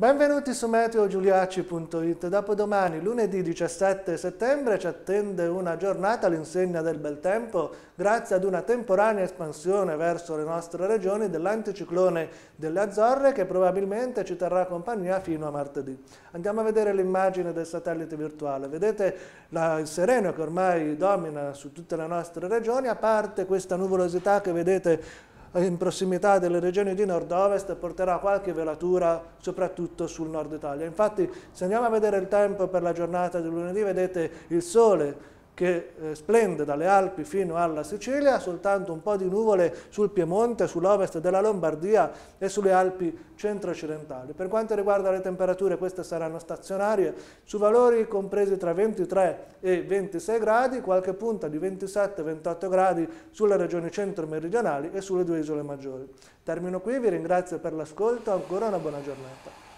Benvenuti su meteogiuliacci.it. Dopodomani, lunedì 17 settembre, ci attende una giornata all'insegna del bel tempo grazie ad una temporanea espansione verso le nostre regioni dell'anticiclone delle Azzorre che probabilmente ci terrà compagnia fino a martedì. Andiamo a vedere l'immagine del satellite virtuale. Vedete la, il sereno che ormai domina su tutte le nostre regioni, a parte questa nuvolosità che vedete in prossimità delle regioni di nord-ovest porterà qualche velatura soprattutto sul nord Italia. Infatti se andiamo a vedere il tempo per la giornata di lunedì vedete il sole che eh, splende dalle Alpi fino alla Sicilia, soltanto un po' di nuvole sul Piemonte, sull'ovest della Lombardia e sulle Alpi centro-occidentali. Per quanto riguarda le temperature, queste saranno stazionarie, su valori compresi tra 23 e 26 gradi, qualche punta di 27-28 gradi sulle regioni centro-meridionali e sulle due isole maggiori. Termino qui, vi ringrazio per l'ascolto, ancora una buona giornata.